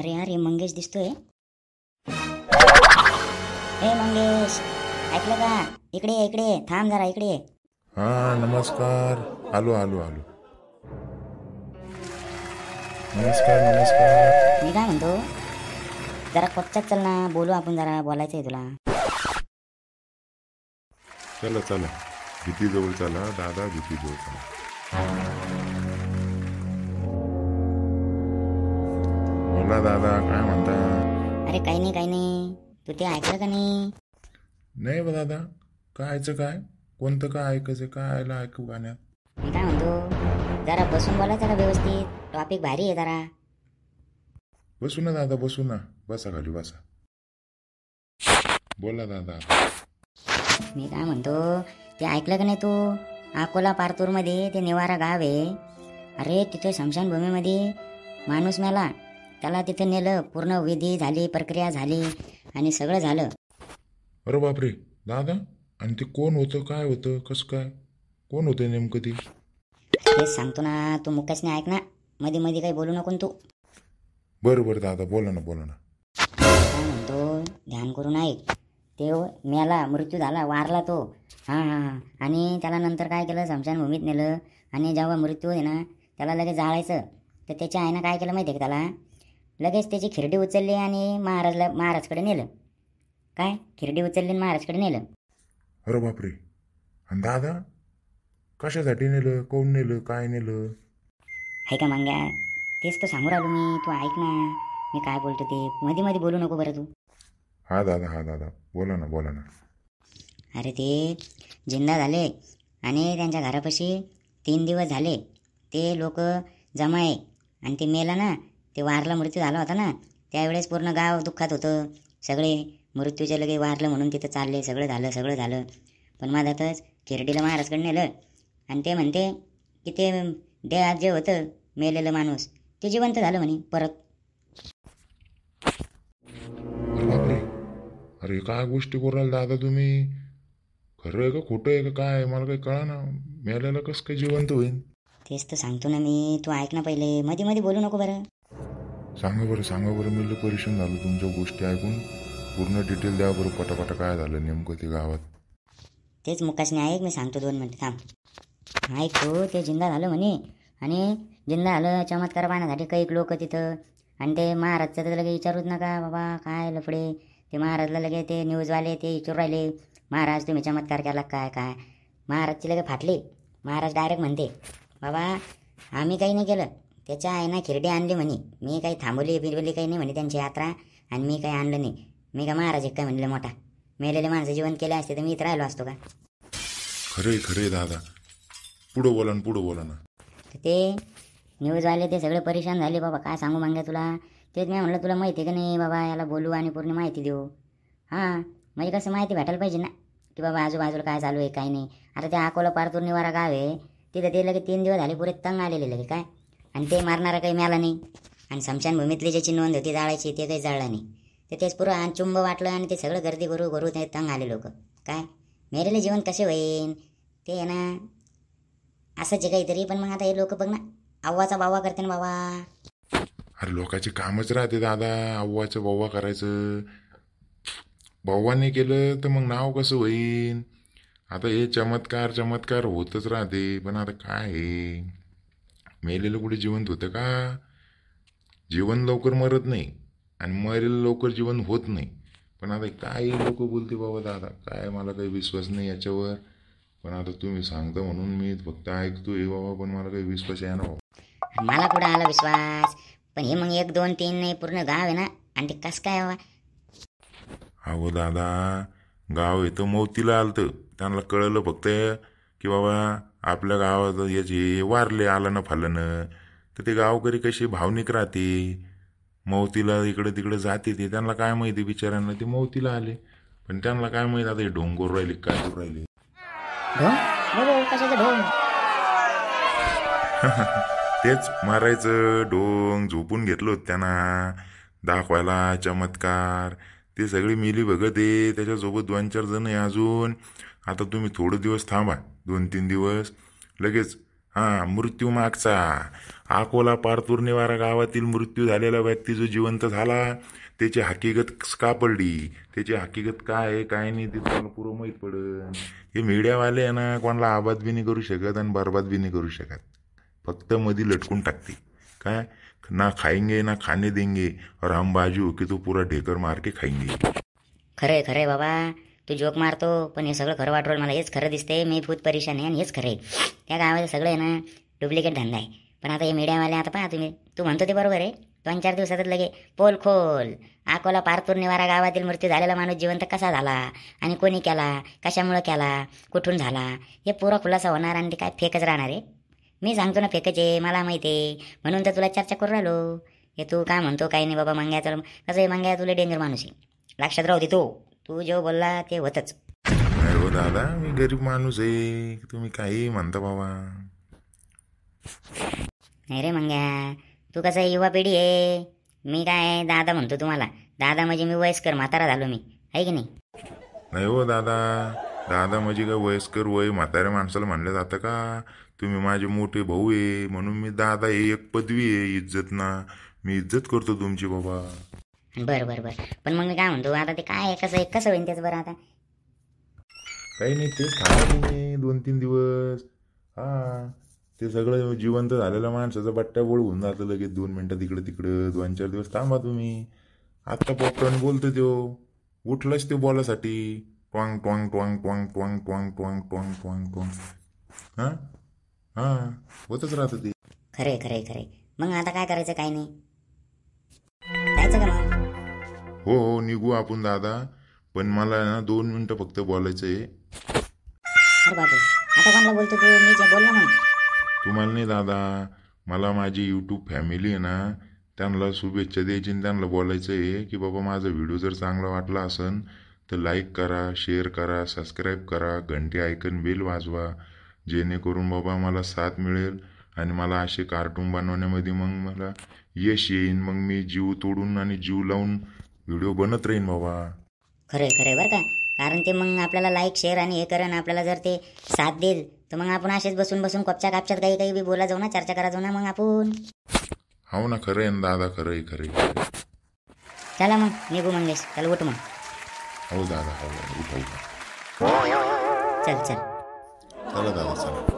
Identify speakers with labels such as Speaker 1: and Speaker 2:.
Speaker 1: अरे अरे मंगेश दिसतोय ए मंगेश ऐकलं का इकडे इकडे थांब जरा इकडे
Speaker 2: हा नमस्कार आलो आलो आलो नमस्कार नमस्कार मी
Speaker 1: काय म्हणतो जरा पश्चात चल ना बोलू आपण जरा बोलायचंय तुला
Speaker 2: चला चला भीती जवळ चला दादा भीती जवळ चला बोला दादा काय म्हणता अरे काही नाही काही नाही तू ते ऐकलं का नाही नाही बा दादा कायचं काय कोणतं काय ऐकायचं काय आयला ऐकू गाण्यात मी काय म्हणतो जरा बसून बोला जरा
Speaker 1: व्यवस्थित टॉपिक भारी आहे जरा
Speaker 2: बसू ना दादा बसू ना बसा खाली बसा बोला दादा
Speaker 1: मी काय म्हणतो ते ऐकलं का नाही तू अकोला मध्ये ते निवारा गाव आहे अरे तिथे शमशान मध्ये माणूस मेला त्याला तिथे नेलं पूर्ण विधी झाली प्रक्रिया झाली आणि सगळं झालं
Speaker 2: अरे बापरे दादा आणि ते कोण होतं काय होतं कस काय कोण होतं नेमकं ते
Speaker 1: सांगतो ना तू मुक्काशने ऐक ना मध्ये मध्ये काही बोलू नको तू
Speaker 2: बरोबर बर दादा बोला ना बोला ना
Speaker 1: काय म्हणतो ध्यान करून ऐक ते मेला मृत्यू झाला वारला तो हा हा हा आणि त्याला नंतर काय केलं भूमीत नेलं आणि जेव्हा मृत्यू आहे ना त्याला लगेच जाळायचं तर त्याच्या आईनं काय केलं माहिती आहे का त्याला लगेच त्याची खिरडी उचलली आणि महाराजला महाराजकडे नेलं काय खिरडी उचलली आणि महाराजकडे
Speaker 2: नेलं अरे बापरे आणि दादा कशासाठी नेलं कोण नेलं काय नेलं आहे का मांग्या तेच तर सांगू राहिलो मी तू ऐक ना
Speaker 1: मी काय बोलतो ते मध्ये मध्ये बोलू नको बरं तू
Speaker 2: हा दादा हा दादा बोला ना बोला ना
Speaker 1: अरे ते जिंदा झाले आणि त्यांच्या घरापाशी तीन दिवस झाले ते लोक जमाय आणि ते मेला ना ते वारला मृत्यू झाला होता ना त्यावेळेस पूर्ण गाव दुःखात होतं सगळे मृत्यूच्या लगे वारलं म्हणून तिथं चालले सगळं झालं सगळं झालं पण तर खिरडीला महाराजकडे नेलं आणि ते म्हणते की ते देहात जे होतं मेलेलं माणूस ते जिवंत झालं म्हणे परत
Speaker 2: अरे काय गोष्टी करू दादा तुम्ही खरं आहे का खोटं आहे काय मला काही कळा ना मेलेलं कसं काय जिवंत होईल
Speaker 1: तेच तर सांगतो ना मी तू ऐक ना पहिले मध्ये मध्ये बोलू नको बरं
Speaker 2: सांगा बरं सांगा बरं मी परेशान झालो तुमच्या गोष्टी ऐकून पूर्ण डिटेल द्या बरं फटाफट काय झालं नेमकं ते गावात
Speaker 1: तेच मुकाशने ऐक मी सांगतो दोन मिनटं थांब ऐक तो ते जिंदा झालं म्हणे आणि जिंदा झालं चमत्कार पाहण्यासाठी काही लोक तिथं आणि ते महाराजचं तर लगे विचारूच नका बाबा काय लफडे ते महाराजला लगे ते न्यूजवाले ते विचारू राहिले महाराज तुम्ही चमत्कार केला काय काय महाराजचे लगे फाटले महाराज डायरेक्ट म्हणते बाबा आम्ही काही नाही केलं त्याच्या ना खिरडे आणले म्हणे मी काही थांबवली बिरवली काही नाही म्हणे त्यांची यात्रा आणि मी काही आणलं नाही मी का महाराज एक काय म्हणलं मोठा मेलेले माणसं जीवन केले असते तर मी इथं राहिलो असतो का
Speaker 2: खरे खरे दादा पुढं बोला पुढं बोला ना
Speaker 1: ते ते न्यूजवाले ते सगळे परेशान झाले बाबा काय सांगू मागे तुला तेच मी म्हणलं तुला माहिती का नाही बाबा याला बोलू आणि पूर्ण माहिती देऊ हां म्हणजे कसं माहिती भेटायला पाहिजे ना की बाबा आजूबाजूला काय चालू आहे काय नाही आता त्या अकोला पारतूर निवारा गाव आहे तिथं ते लगे तीन दिवस झाले पुरे तंग आलेले लगे काय आणि ते मारणारा काही मिळाला नाही आणि स्मशानभूमीतली ज्याची नोंद होती जाळायची ते काही जाळला नाही तर तेच पुरं आणि चुंब वाटलं आणि ते सगळं गर्दी करू करू ते तंग आले लोक काय मेरेले जीवन कसे होईन ते आहे ना असं जे काहीतरी पण मग आता हे लोक बघ ना आव्वाचा बावा करते ना बाबा
Speaker 2: अरे लोकांचे कामच राहते दादा आव्वाचं बावा करायचं बावाने केलं तर मग नाव कसं होईन आता हे चमत्कार चमत्कार होतच राहते पण आता काय मेलेलं कुठे जिवंत होतं का जीवन लवकर मरत नाही आणि मरेल लवकर जीवन होत नाही पण आता काय लोक बोलते बाबा दादा काय मला काही विश्वास नाही याच्यावर पण आता तुम्ही सांगता म्हणून मी फक्त ऐकतो हे बाबा पण मला काही विश्वास आहे ना मला कुठं आला विश्वास पण हे मग एक दोन तीन नाही पूर्ण
Speaker 1: गाव आहे ना आणि ते कस काय हवा
Speaker 2: अहो दादा गाव येतं मोतीला आलतं त्यांना कळलं फक्त की बाबा आपल्या गावात याचे वारले आलं फालनं तर ते गावकरी कशी भावनिक राहते मौतीला इकडे तिकडे जाते ते त्यांना काय माहिती बिचाऱ्यांना ते मौतीला आले पण त्यांना काय माहिती आता हे डोंगर राहिले काय राहिले हो,
Speaker 1: हो,
Speaker 2: तेच मारायचं ढोंग झोपून घेतलं होतं त्यांना दाखवायला चमत्कार ते सगळी मिली बघत आहे त्याच्यासोबत दोन चार जण अजून आता तुम्ही थोडे दिवस थांबा दोन तीन दिवस लगेच हां मृत्यू मागचा अकोला निवारा गावातील मृत्यू झालेला व्यक्ती जो जिवंत झाला त्याची हकीकत का पडली त्याची हकीकत काय आहे काय नाही ते तुम्हाला पुरं माहीत पडन हे मीडियावाले आहे ना कोणाला आबाद बी नाही करू शकत आणि बरबाद बी नाही करू शकत फक्त मधी लटकून टाकते काय ना खाएंगे ना खाणे देंगे और हम बाजू की तो पुरा ढेकर मारके के
Speaker 1: खरे खरे बाबा तू जोक मारतो पण हे सगळं खरं वाटवलं मला हेच खरं दिसते मी भूत परेशान आहे आणि हेच खरं आहे त्या गावाचं सगळं आहे ना डुप्लिकेट धंदा आहे पण आता हे मीडियावाले आता पहा तुम्ही तू म्हणतो ते बरोबर आहे दोन चार दिवसातच लगे पोल खोल अकोला पारतूर निवारा गावातील मृत्यू झालेला माणूस जिवंत कसा झाला आणि कोणी केला कशामुळं केला कुठून झाला हे पुरा खुलासा होणार आणि ते काय फेकच राहणार आहे मी सांगतो ना फेकच आहे मला माहिती आहे म्हणून तर तुला चर्चा करू राहिलो हे तू काय म्हणतो काही नाही बाबा मंग्याचं कसं हे मंग्या तुला डेंजर माणूस आहे लक्षात राहू दे तू तू जेव्हा बोलला ते होतच
Speaker 2: नाही हो दादा मी गरीब माणूस आहे तुम्ही काही म्हणता बाबा नाही
Speaker 1: रे मंग्या तू कसं युवा पिढी आहे मी काय दादा म्हणतो तुम्हाला दादा म्हणजे मी वयस्कर म्हातारा झालो मी आहे की नाही
Speaker 2: नाही हो दादा दादा म्हणजे काय वयस्कर वय म्हाताऱ्या माणसाला म्हणलं जातं का तुम्ही माझे मोठे भाऊ आहे म्हणून मी दादा हे एक पदवी आहे इज्जत ना मी इज्जत करतो तुमची बाबा बरं बरं बरं
Speaker 1: पण मग मी काय म्हणतो आता ते काय आहे कसं एक कसं होईन त्याचं बरं आता
Speaker 2: काही नाही तेच खाणार नाही दोन तीन दिवस हा ते सगळं जिवंत झालेलं माणसाचं बट्ट्या बोळ होऊन जातं लगेच दोन मिनटं तिकडं तिकडं दोन चार दिवस थांबा तुम्ही आत्ता पॉपकॉर्न बोलतो त्यो उठलंच त्यो बॉलासाठी ट्वांग ट्वांग ट्वांग ट्वांग ट्वांग ट्वांग ट्वांग ट्वांग ट्वांग ट्वांग हा हां होतच राहतं ते खरे खरे खरे
Speaker 1: मग आता काय करायचं काय नाही
Speaker 2: जायचं का मग हो हो निघू आपण दादा पण मला ना दोन मिनटं फक्त बोलायचं आहे तुम्हाला नाही दादा मला माझी युट्यूब फॅमिली आहे ना त्यांना शुभेच्छा द्यायची आणि त्यांना बोलायचं आहे की बाबा माझा व्हिडिओ जर चांगला वाटला असन तर लाईक करा शेअर करा सबस्क्राईब करा घंटे ऐकून बेल वाजवा जेणेकरून बाबा मला साथ मिळेल आणि मला असे कार्टून बनवण्यामध्ये मग मला यश येईन मग मी जीव तोडून आणि जीव लावून व्हिडिओ बनत राहीन बाबा खरंय खरंय
Speaker 1: बरं का कारण ते मग आपल्याला लाईक शेअर आणि हे करण आपल्याला जर ते साथ देईल तर मग आपण असेच बसून बसून कपच्या कापच्यात काही काही बी बोला जाऊ ना चर्चा करा जाऊ ना मग आपण
Speaker 2: हो ना खरं आहे दादा खरं आहे
Speaker 1: चला मग निघू मंगेश चला उठ मग
Speaker 2: हो दादा हो चल चल चला दादा चला